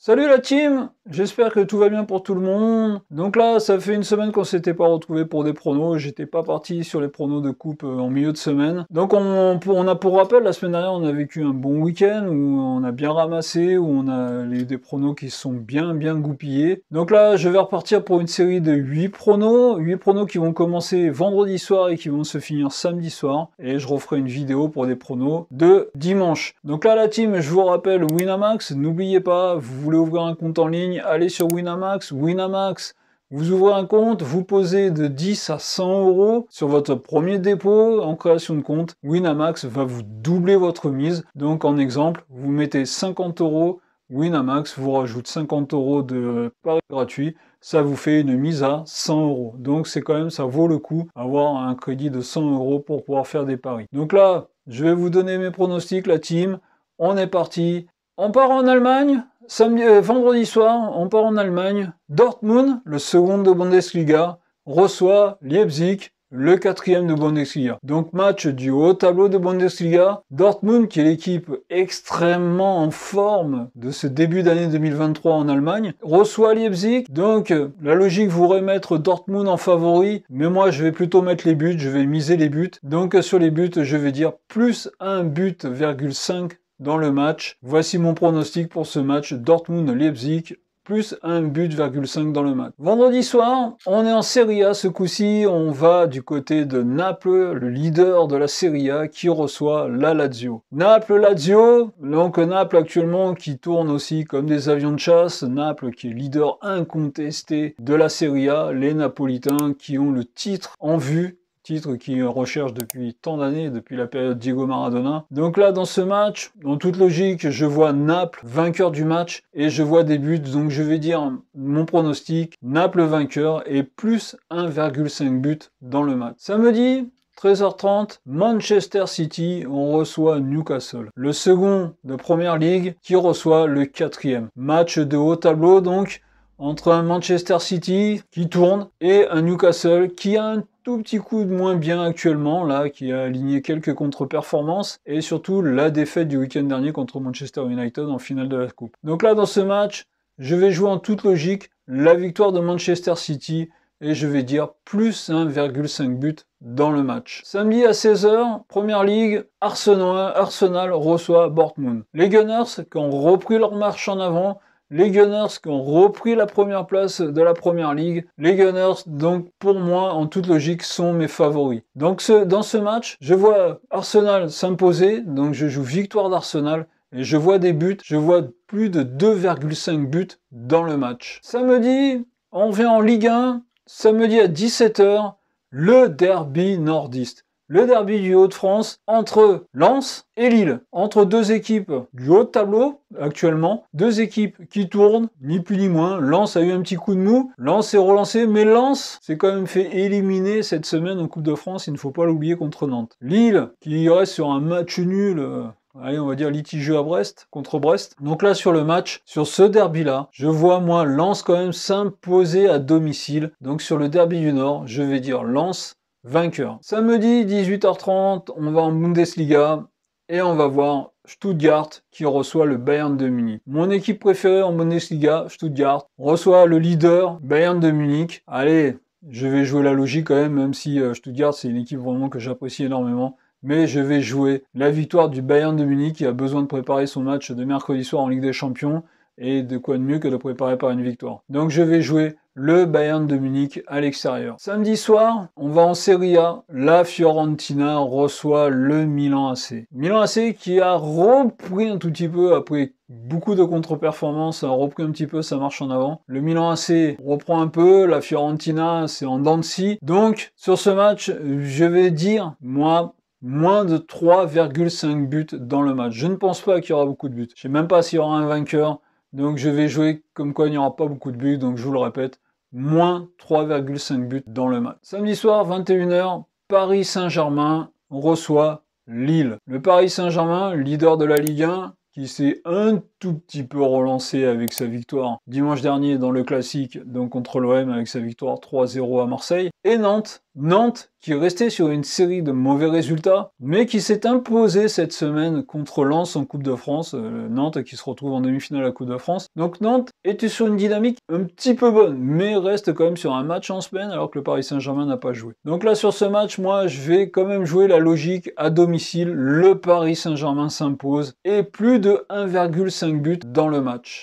Salut la team J'espère que tout va bien pour tout le monde. Donc là, ça fait une semaine qu'on s'était pas retrouvé pour des pronos. J'étais pas parti sur les pronos de coupe euh, en milieu de semaine. Donc on, a pour rappel, la semaine dernière, on a vécu un bon week-end où on a bien ramassé, où on a des pronos qui sont bien, bien goupillés. Donc là, je vais repartir pour une série de 8 pronos. 8 pronos qui vont commencer vendredi soir et qui vont se finir samedi soir. Et je referai une vidéo pour des pronos de dimanche. Donc là, la team, je vous rappelle, Winamax, n'oubliez pas, vous voulez ouvrir un compte en ligne, allez sur Winamax, Winamax, vous ouvrez un compte, vous posez de 10 à 100 euros sur votre premier dépôt en création de compte. Winamax va vous doubler votre mise. Donc en exemple, vous mettez 50 euros, Winamax vous rajoute 50 euros de pari gratuit, ça vous fait une mise à 100 euros. Donc c'est quand même, ça vaut le coup avoir un crédit de 100 euros pour pouvoir faire des paris. Donc là, je vais vous donner mes pronostics, la team. On est parti. On part en Allemagne Samedi, euh, vendredi soir, on part en Allemagne. Dortmund, le second de Bundesliga, reçoit Leipzig, le quatrième de Bundesliga. Donc match du haut tableau de Bundesliga. Dortmund, qui est l'équipe extrêmement en forme de ce début d'année 2023 en Allemagne, reçoit Leipzig. Donc euh, la logique voudrait mettre Dortmund en favori, mais moi je vais plutôt mettre les buts, je vais miser les buts. Donc euh, sur les buts, je vais dire plus but,5 dans le match. Voici mon pronostic pour ce match Dortmund-Leipzig plus un but dans le match. Vendredi soir, on est en Serie A ce coup-ci, on va du côté de Naples, le leader de la Serie A qui reçoit la Lazio. Naples Lazio, donc Naples actuellement qui tourne aussi comme des avions de chasse, Naples qui est leader incontesté de la Serie A, les Napolitains qui ont le titre en vue titre qui recherche depuis tant d'années, depuis la période Diego Maradona. Donc là, dans ce match, dans toute logique, je vois Naples vainqueur du match et je vois des buts. Donc je vais dire mon pronostic, Naples vainqueur et plus 1,5 but dans le match. Samedi, 13h30, Manchester City, on reçoit Newcastle. Le second de Première ligue qui reçoit le quatrième. Match de haut tableau donc entre un Manchester City qui tourne et un Newcastle qui a un tout petit coup de moins bien actuellement, là, qui a aligné quelques contre-performances, et surtout la défaite du week-end dernier contre Manchester United en finale de la Coupe. Donc là, dans ce match, je vais jouer en toute logique la victoire de Manchester City, et je vais dire plus 1,5 but dans le match. Samedi à 16h, Première Ligue, Arsenal, Arsenal reçoit Bortmund. Les Gunners, qui ont repris leur marche en avant, les Gunners qui ont repris la première place de la première ligue. Les Gunners, donc pour moi, en toute logique, sont mes favoris. Donc dans ce match, je vois Arsenal s'imposer, donc je joue victoire d'Arsenal. Et je vois des buts, je vois plus de 2,5 buts dans le match. Samedi, on vient en Ligue 1, samedi à 17h, le derby nordiste le derby du Haut-de-France entre Lens et Lille, entre deux équipes du haut de tableau actuellement, deux équipes qui tournent, ni plus ni moins. Lens a eu un petit coup de mou, Lens est relancé, mais Lens s'est quand même fait éliminer cette semaine en Coupe de France, il ne faut pas l'oublier contre Nantes. Lille qui reste sur un match nul euh, allez, on va dire litigieux à Brest, contre Brest. Donc là, sur le match, sur ce derby-là, je vois, moi, Lens quand même s'imposer à domicile. Donc sur le derby du Nord, je vais dire Lens vainqueur. Samedi 18h30, on va en Bundesliga et on va voir Stuttgart qui reçoit le Bayern de Munich. Mon équipe préférée en Bundesliga, Stuttgart, reçoit le leader Bayern de Munich. Allez, je vais jouer la logique quand même, même si euh, Stuttgart c'est une équipe vraiment que j'apprécie énormément. Mais je vais jouer la victoire du Bayern de Munich qui a besoin de préparer son match de mercredi soir en Ligue des Champions et de quoi de mieux que de préparer par une victoire. Donc je vais jouer le Bayern de Munich à l'extérieur. Samedi soir, on va en Serie A. La Fiorentina reçoit le Milan AC. Milan AC qui a repris un tout petit peu après beaucoup de contre-performances, a repris un petit peu ça marche en avant. Le Milan AC reprend un peu, la Fiorentina c'est en dents de Donc sur ce match, je vais dire, moi, moins de 3,5 buts dans le match. Je ne pense pas qu'il y aura beaucoup de buts. Je ne sais même pas s'il y aura un vainqueur. Donc je vais jouer comme quoi il n'y aura pas beaucoup de buts. Donc je vous le répète, moins 3,5 buts dans le match. Samedi soir, 21h, Paris Saint-Germain reçoit Lille. Le Paris Saint-Germain, leader de la Ligue 1, qui s'est un tout petit peu relancé avec sa victoire dimanche dernier dans le classique, donc contre l'OM avec sa victoire 3-0 à Marseille. Et Nantes, Nantes qui est resté sur une série de mauvais résultats, mais qui s'est imposé cette semaine contre Lens en Coupe de France. Euh, Nantes qui se retrouve en demi-finale à Coupe de France. Donc Nantes était sur une dynamique un petit peu bonne, mais reste quand même sur un match en semaine alors que le Paris Saint-Germain n'a pas joué. Donc là sur ce match, moi je vais quand même jouer la logique à domicile. Le Paris Saint-Germain s'impose et plus de 1,5 but dans le match.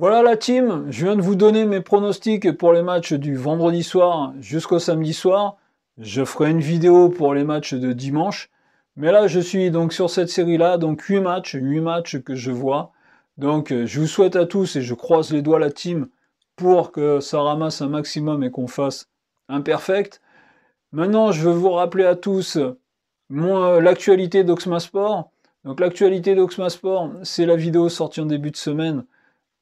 Voilà la team, je viens de vous donner mes pronostics pour les matchs du vendredi soir jusqu'au samedi soir. Je ferai une vidéo pour les matchs de dimanche. Mais là, je suis donc sur cette série-là, donc 8 matchs, 8 matchs que je vois. Donc euh, je vous souhaite à tous et je croise les doigts la team pour que ça ramasse un maximum et qu'on fasse un perfect. Maintenant, je veux vous rappeler à tous euh, l'actualité d'Oxma Sport. Donc l'actualité d'OxmaSport, c'est la vidéo sortie en début de semaine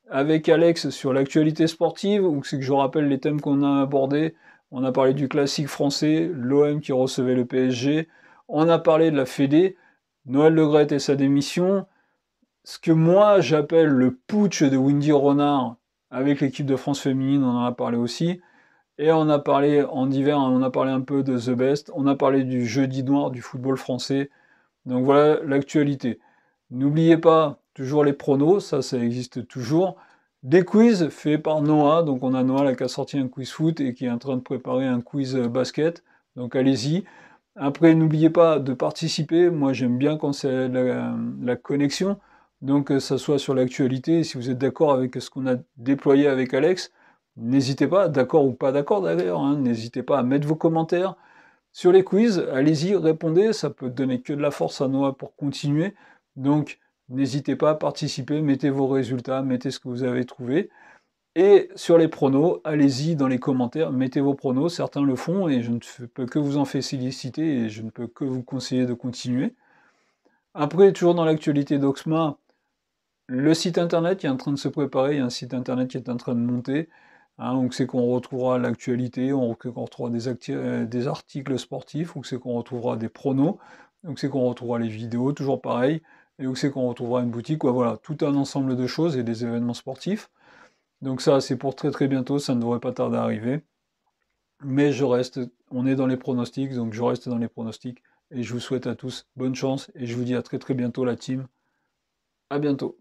avec Alex sur l'actualité sportive, ou c'est que je rappelle les thèmes qu'on a abordés. On a parlé du classique français, l'OM qui recevait le PSG, on a parlé de la Fédé, Noël Legrette et sa démission, ce que moi j'appelle le putsch de Windy Renard avec l'équipe de France féminine, on en a parlé aussi. Et on a parlé en hiver, on a parlé un peu de The Best, on a parlé du jeudi noir du football français. Donc voilà l'actualité. N'oubliez pas Toujours les pronos, ça, ça existe toujours. Des quiz faits par Noah. Donc, on a Noah qui a sorti un quiz foot et qui est en train de préparer un quiz euh, basket. Donc, allez-y. Après, n'oubliez pas de participer. Moi, j'aime bien quand c'est la, connexion. Donc, que euh, ça soit sur l'actualité. Si vous êtes d'accord avec ce qu'on a déployé avec Alex, n'hésitez pas, d'accord ou pas d'accord d'ailleurs, hein, n'hésitez pas à mettre vos commentaires. Sur les quiz, allez-y, répondez, ça peut donner que de la force à Noah pour continuer. Donc, N'hésitez pas à participer, mettez vos résultats, mettez ce que vous avez trouvé. Et sur les pronos, allez-y dans les commentaires, mettez vos pronos, certains le font et je ne peux que vous en féliciter et je ne peux que vous conseiller de continuer. Après, toujours dans l'actualité d'Oxma, le site internet est en train de se préparer, il y a un site internet qui est en train de monter. Hein, donc c'est qu'on retrouvera l'actualité, on, retrouvera euh, des, articles sportifs, ou c'est qu'on retrouvera des pronos, donc c'est qu'on retrouvera les vidéos, toujours pareil. Et où c'est qu'on retrouvera une boutique, voilà, tout un ensemble de choses et des événements sportifs. Donc ça, c'est pour très très bientôt, ça ne devrait pas tarder à arriver. Mais je reste, on est dans les pronostics, donc je reste dans les pronostics. Et je vous souhaite à tous bonne chance et je vous dis à très très bientôt la team. À bientôt.